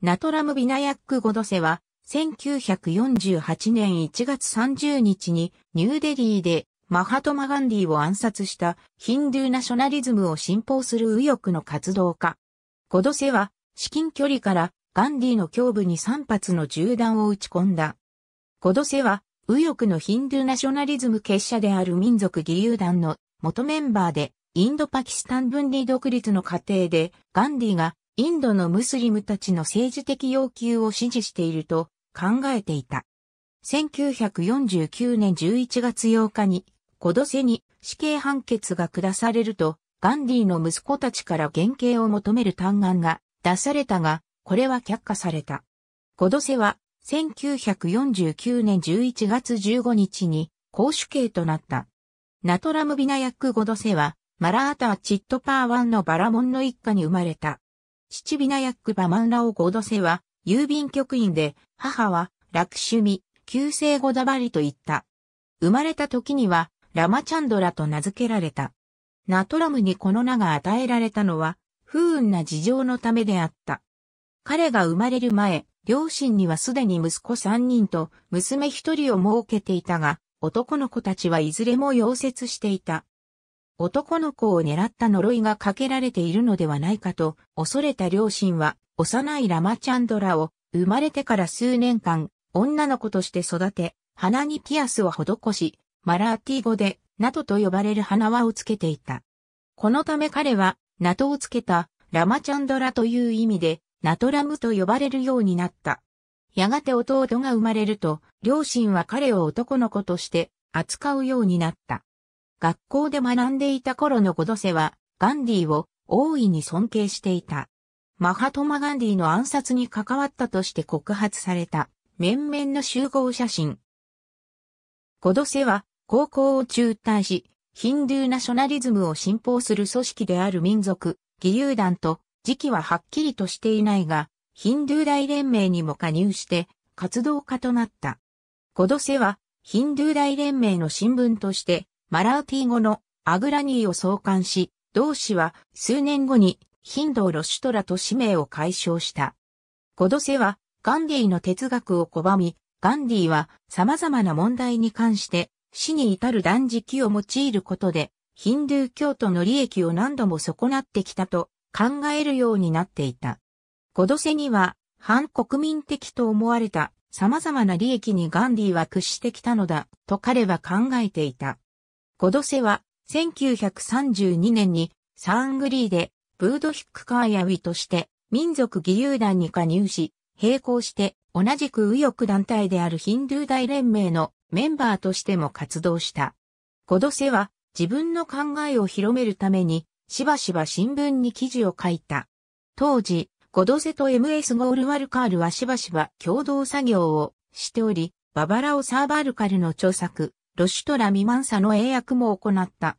ナトラム・ビナヤック・ゴドセは、1948年1月30日にニューデリーでマハトマ・ガンディを暗殺したヒンドゥーナショナリズムを信奉する右翼の活動家。ゴドセは至近距離からガンディの胸部に3発の銃弾を撃ち込んだ。ゴドセは右翼のヒンドゥーナショナリズム結社である民族義勇団の元メンバーでインドパキスタン分離独立の過程でガンディがインドのムスリムたちの政治的要求を支持していると考えていた。1949年11月8日に、コドセに死刑判決が下されると、ガンディの息子たちから減刑を求める嘆願が出されたが、これは却下された。コドセは、1949年11月15日に、公主刑となった。ナトラムビナヤック・ゴドセは、マラーター・チットパーワンのバラモンの一家に生まれた。父ビナヤック・バマンラオ・ゴドセは、郵便局員で、母は、楽趣味、旧姓ゴダバリと言った。生まれた時には、ラマチャンドラと名付けられた。ナトラムにこの名が与えられたのは、不運な事情のためであった。彼が生まれる前、両親にはすでに息子三人と娘一人を設けていたが、男の子たちはいずれも溶接していた。男の子を狙った呪いがかけられているのではないかと、恐れた両親は、幼いラマチャンドラを、生まれてから数年間、女の子として育て、鼻にピアスを施し、マラーティ語で、ナトと呼ばれる花輪をつけていた。このため彼は、ナトをつけた、ラマチャンドラという意味で、ナトラムと呼ばれるようになった。やがて弟が生まれると、両親は彼を男の子として扱うようになった。学校で学んでいた頃のゴドセは、ガンディを大いに尊敬していた。マハトマ・ガンディの暗殺に関わったとして告発された、面々の集合写真。ゴドセは、高校を中退し、ヒンドゥーナショナリズムを信奉する組織である民族、義勇団と、時期ははっきりとしていないが、ヒンドゥー大連盟にも加入して、活動家となった。ゴドセは、ヒンドゥー大連盟の新聞として、マラーティ語のアグラニーを創刊し、同氏は数年後にヒンドー・ロシュトラと氏名を解消した。ゴドセはガンディーの哲学を拒み、ガンディーは様々な問題に関して死に至る断食を用いることでヒンドゥー教徒の利益を何度も損なってきたと考えるようになっていた。ゴドセには反国民的と思われた様々な利益にガンディーは屈してきたのだと彼は考えていた。ゴドセは、1932年にサングリーでブードヒックカーヤウィとして民族義勇団に加入し、並行して同じく右翼団体であるヒンドゥー大連盟のメンバーとしても活動した。ゴドセは自分の考えを広めるためにしばしば新聞に記事を書いた。当時、ゴドセと MS ゴールワルカールはしばしば共同作業をしており、ババラオ・サーバルカルの著作、ロシュトラ・ミマンサの英訳も行った。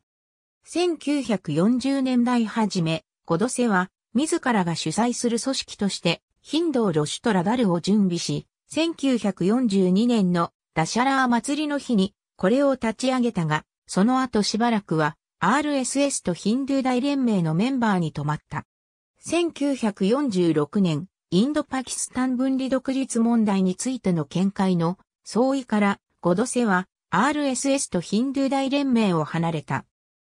1940年代初め、ゴドセは、自らが主催する組織として、ヒンドウ・ロシュトラダルを準備し、1942年のダシャラー祭りの日に、これを立ち上げたが、その後しばらくは、RSS とヒンドゥー大連盟のメンバーに泊まった。1946年、インドパキスタン分離独立問題についての見解の相違から、ゴドセは RSS とヒンドゥー大連盟を離れた。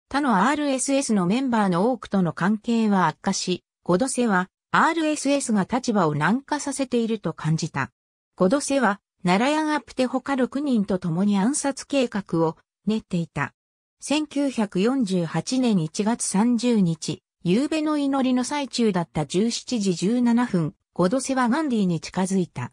他の RSS のメンバーの多くとの関係は悪化し、ゴドセは RSS が立場を軟化させていると感じた。ゴドセは、ナラヤンアプテ他6人と共に暗殺計画を練っていた。1948年1月30日、夕べの祈りの最中だった17時17分、ゴドセはガンディに近づいた。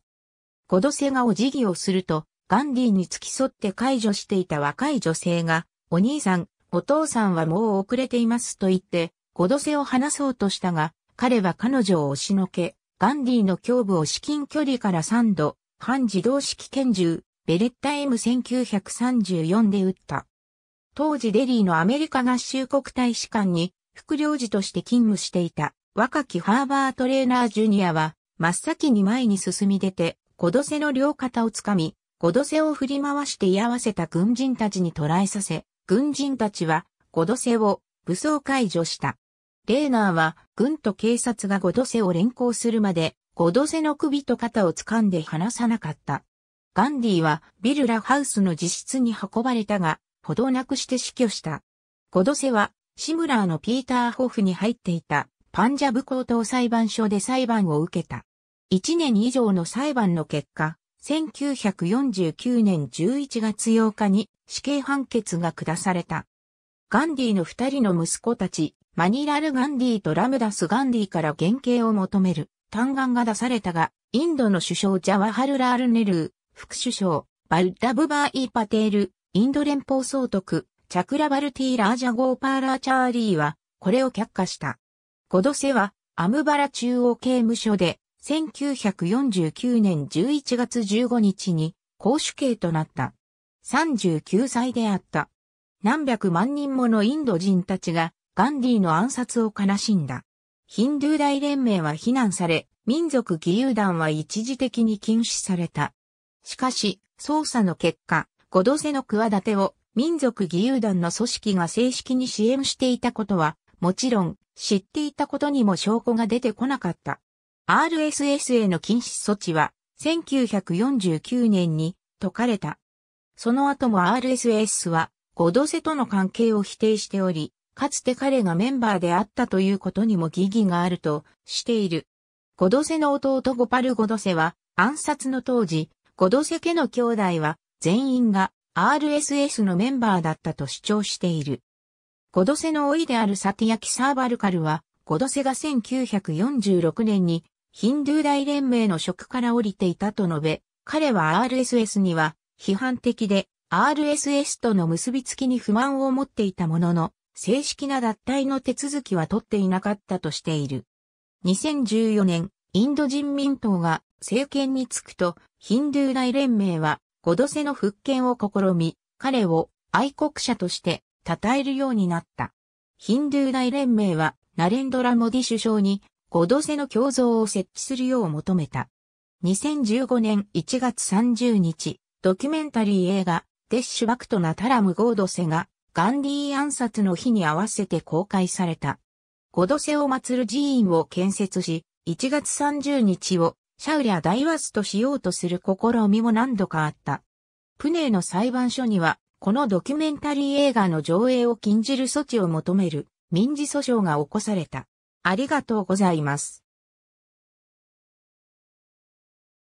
ゴドセがお辞儀をすると、ガンディーに付き添って解除していた若い女性が、お兄さん、お父さんはもう遅れていますと言って、ごどせを話そうとしたが、彼は彼女を押しのけ、ガンディーの胸部を至近距離から3度、半自動式拳銃、ベレッタ M1934 で撃った。当時デリーのアメリカ合衆国大使館に副領事として勤務していた若きハーバートレーナージュニアは真っ先に前に進み出て、コドセの両肩をつかみ、ゴドセを振り回して居合わせた軍人たちに捕らえさせ、軍人たちはゴドセを武装解除した。レーナーは軍と警察がゴドセを連行するまで、ゴドセの首と肩を掴んで離さなかった。ガンディはビルラハウスの自室に運ばれたが、ほどなくして死去した。ゴドセはシムラーのピーター・ホフに入っていたパンジャブ高等裁判所で裁判を受けた。一年以上の裁判の結果、1949年11月8日に死刑判決が下された。ガンディの二人の息子たち、マニラル・ガンディとラムダス・ガンディから原型を求める嘆願が出されたが、インドの首相ジャワハル・ラール・ネルー、副首相、バルダブバー・イー・パテール、インド連邦総督、チャクラバルティー・ラージャ・ゴーパーラー・チャーリーは、これを却下した。ゴドセは、アムバラ中央刑務所で、1949年11月15日に公主刑となった。39歳であった。何百万人ものインド人たちがガンディの暗殺を悲しんだ。ヒンドゥー大連盟は非難され、民族義勇団は一時的に禁止された。しかし、捜査の結果、5度瀬の企てを民族義勇団の組織が正式に支援していたことは、もちろん知っていたことにも証拠が出てこなかった。RSS への禁止措置は1949年に解かれた。その後も RSS はゴドセとの関係を否定しており、かつて彼がメンバーであったということにも疑義があるとしている。ゴドセの弟ゴパル・ゴドセは暗殺の当時、ゴドセ家の兄弟は全員が RSS のメンバーだったと主張している。ゴドセの老いであるサティヤキ・サーバルカルは、ゴドセが1946年にヒンドゥー大連盟の職から降りていたと述べ、彼は RSS には批判的で RSS との結びつきに不満を持っていたものの、正式な脱退の手続きは取っていなかったとしている。2014年、インド人民党が政権に就くと、ヒンドゥー大連盟は、5度瀬の復権を試み、彼を愛国者として称えるようになった。ヒンドゥー大連盟は、ナレンドラモディ首相に5度瀬の胸像を設置するよう求めた。2015年1月30日、ドキュメンタリー映画、デッシュバクトナタラム・ゴードセが、ガンディー暗殺の日に合わせて公開された。ゴドセを祀る寺院を建設し、1月30日をシャウリャ大スとしようとする試みも何度かあった。プネーの裁判所には、このドキュメンタリー映画の上映を禁じる措置を求める民事訴訟が起こされた。ありがとうございます。